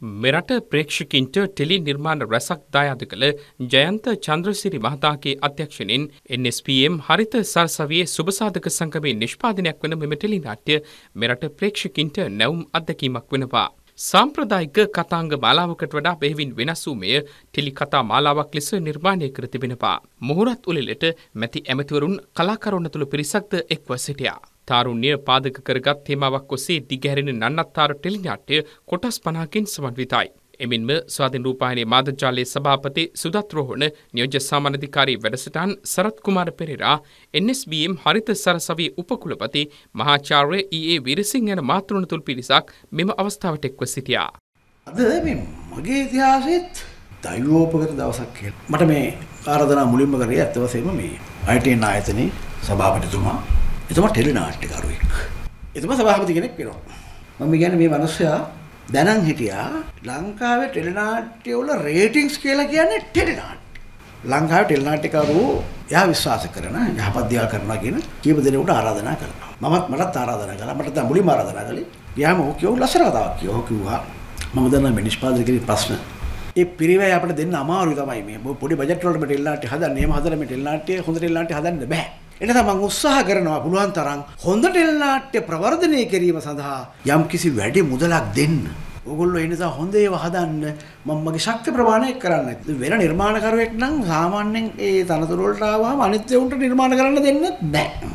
මෙරට ප්‍රේක්ෂකින්ට ටෙලි නිර්මාණ රැසක් දායාද කළ ජයන්ත චන්ද්‍රසිරි මහතාගේ අධ්‍යක්ෂණයෙන් NSPM හරිත සරසවියේ සුබසාධක සංගමේ නිෂ්පාදනයක් වන මෙම ටෙලි නාට්‍ය මෙරට ප්‍රේක්ෂකින්ට නැවුම් අත්දැකීමක් වෙනවා. සාම්ප්‍රදායික කතාංග මාලාවකට වඩා බෙහෙවින් වෙනස් වූ මෙය ටෙලි කතා මාලාවක් ලෙස නිර්මාණය කර තිබෙනවා. මොහොරත් උළෙලට මැති ඇමතිවරුන් කලාකරුවන් තුළ පිරිසක්ද එක්ව සිටියා. තාරුණ්‍ය පාදක කරගත් තේමාවක් ඔස්සේ දිගහැරෙන නන්නත්තාර ටෙලිනාට්‍ය කොටස් පනාකින් සමන්විතයි. එමින්ම ස්වාධීන රූපාහිනී මාධජාලයේ සභාපති සුදත් රෝහණ නියෝජ්‍ය සාමාන්‍යධිකාරී වැඩසටහන් සරත් කුමාර පෙරේරා NSBM හරිත සරසවියේ උපකුලපති මහාචාර්ය ඊඒ විරසිංහ යන මාතෘණතුල් පිරිසක් මෙම අවස්ථාවට එක්ව සිටියා. අද මේ මගේ ඉතිහාසෙත් දෛවෝපකර දවසක් කියලා. මට මේ ආරාධනා මුලින්ම කරේ අත්වසේම මේ අයිටෙන් ආයතනයේ සභාපතිතුමා එතුම ටෙලි නාට්‍යකරුවෙක්. එතුම සභාපති කෙනෙක් වෙනවා. මම කියන්නේ මේ මිනිස්සයා දැනන් හිටියා ලංකාවේ ටෙලි නාට්‍ය වල රේටින්ග්ස් කියලා කියන්නේ ටෙලි නාට්‍ය. ලංකාවේ ටෙලි නාට්‍යකරු එයා විශ්වාස කරන යහපත් දේවල් කරනවා කියන කීප දෙනෙකුට ආරාධනා කරනවා. මමත් මටත් ආරාධනා කළා. මට දැන් මුලින්ම ආරාධනා කළේ. ගියාම ඕක කියෝ ලස්සන කතාවක් කියෝ කිව්වා. මම දන්නා මේ නිෂ්පාදකගේ ප්‍රශ්න ඒ පිරිවැය අපිට දෙන්න අමාරුයි තමයි මේ පොඩි බජට් වලට මෙටෙල්ලාට හදන්න. එහෙම හදලා මෙටෙල්ලාට හොඳට එල්ලාට හදන්න බෑ. එනිසා මම උත්සාහ කරනවා පුළුවන් තරම් හොඳ ටෙලිනාට්‍ය ප්‍රවර්ධනය කිරීම සඳහා යම්කිසි වැඩි මුදලක් දෙන්න. ඔගොල්ලෝ ඒ නිසා හොඳ ඒවා හදන්න මම මගේ ශක්ති ප්‍රමාණය කරන්න. වෙන නිර්මාණකරුවෙක් නම් සාමාන්‍යයෙන් ඒ තනතුරු වලට ආවම අනිත් ඒවුන්ට නිර්මාණ කරන්න දෙන්නේ නැහැ.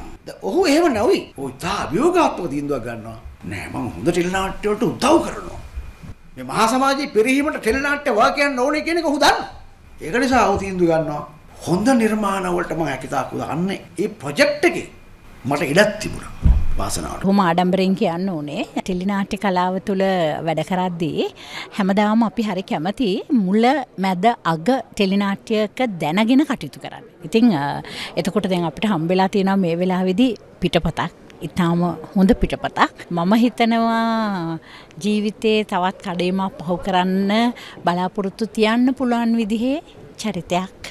ඔහු එහෙම නැවි. ඔය තා අභියෝගාත්මක තීන්දුවක් ගන්නවා. නෑ මම හොඳ ටෙලිනාට්‍ය වලට උදව් කරනවා. මේ මහා සමාජයේ පෙරහීමට ටෙලිනාට්‍ය වාකයන් ඕනේ කියන එක ඔහු දන්නවා. ඒක නිසා ඔහු තීන්දුව ගන්නවා. හොඳ නිර්මාණවලටම හැකිතාකු දාන්න ඒ ප්‍රොජෙක්ට් එකේ මට ඉඩක් තිබුණා. වාසනාවට. හොම ආඩම්බරෙන් කියන්න ඕනේ. ටෙලිනාට්‍ය කලාව තුල වැඩ කරද්දී හැමදාම අපි හරි කැමති මුල මැද අග ටෙලිනාට්‍යයක දැනගෙන කටයුතු කරන්න. ඉතින් එතකොට දැන් අපිට හම්බෙලා තියෙනවා මේ වෙලාවේදී පිටපතක් ඉතාම හොඳ පිටපතක් මම හිතනවා ජීවිතයේ තවත් කඩේමක් පහු කරන්න බලාපොරොත්තු තියන්න පුළුවන් විදිහේ චරිතයක්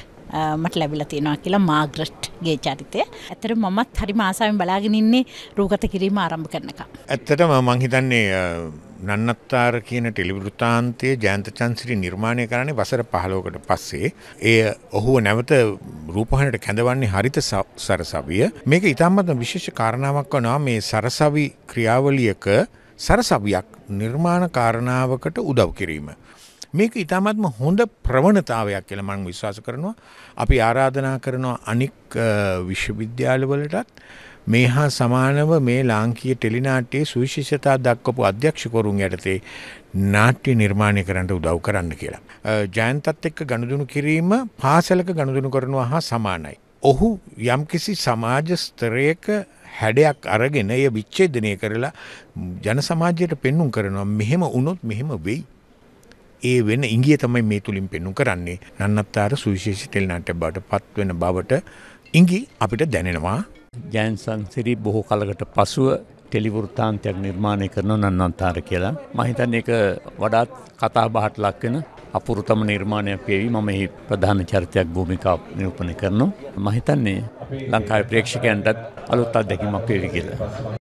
මට ලැබිලා තියෙනවා කියලා මාග්‍රට්ගේ චරිතය. ඇත්තට මමත් හරි මාසාවෙන් බලාගෙන ඉන්නේ රූගත කිරීම ආරම්භ කරනකම්. ඇත්තටම මං හිතන්නේ නන්නත්තාර කියන ටෙලිවෘතාන්තයේ ජයන්ත චන්සිරි නිර්මාණය කරන්නේ වසර 15කට පස්සේ. එය ඔහුව නැවත රූපහණයට කැඳවන්නේ හරිත සරසවිය. මේක ඉතාමත් විශේෂ කාරණාවක් වනවා මේ සරසවි ක්‍රියාවලියක සරසවියක් නිර්මාණ කාරණාවකට උදව් කිරීම. මේක ඉතාමත්ම හොඳ ප්‍රවණතාවයක් කියලා මම විශ්වාස කරනවා. අපි ආරාධනා කරනවා අනික් විශ්වවිද්‍යාලවලටත් මේ හා සමානව මේ ලාංකීය ටෙලිනාට්‍යයේ සුවිශේෂතා දක්වපු අධ්‍යක්ෂකවරුන් යටතේ නාට්‍ය නිර්මාණය කරන්න උදව් කරන්න කියලා. ජයන්තත් එක්ක ගනුදෙනු කිරීම පාසලක ගනුදෙනු කරනවා හා සමානයි. ඔහු යම්කිසි සමාජ ස්තරයක හැඩයක් අරගෙන එය විච්ඡේදනය කරලා ජන සමාජයට පෙන්눔 කරනවා මෙහෙම වුණොත් මෙහෙම වෙයි ඒ වෙන ඉංගිය තමයි මේ තුලින් පෙන්වු කරන්නේ. නන්නත්තර සුවිශේෂී තෙල් නාට්‍ය බවට පත්වෙන බවට ඉංගි අපිට දැනෙනවා. ජයන්සන් සිරි බොහෝ කලකට පසුව ටෙලිවෘත්තාන්තයක් නිර්මාණය කරන නන්නන්තාර කියලා. මහිතන් එක වඩාත් කතා බහට ලක්වෙන අපුරුතම නිර්මාණයක් වේවි මම එහි ප්‍රධාන චරිතයක් භූමිකා නිරූපණය කරනවා. මහිතන්නේ ලංකාවේ ප්‍රේක්ෂකයන්ටත් අලුත් අත්දැකීමක් වේවි කියලා.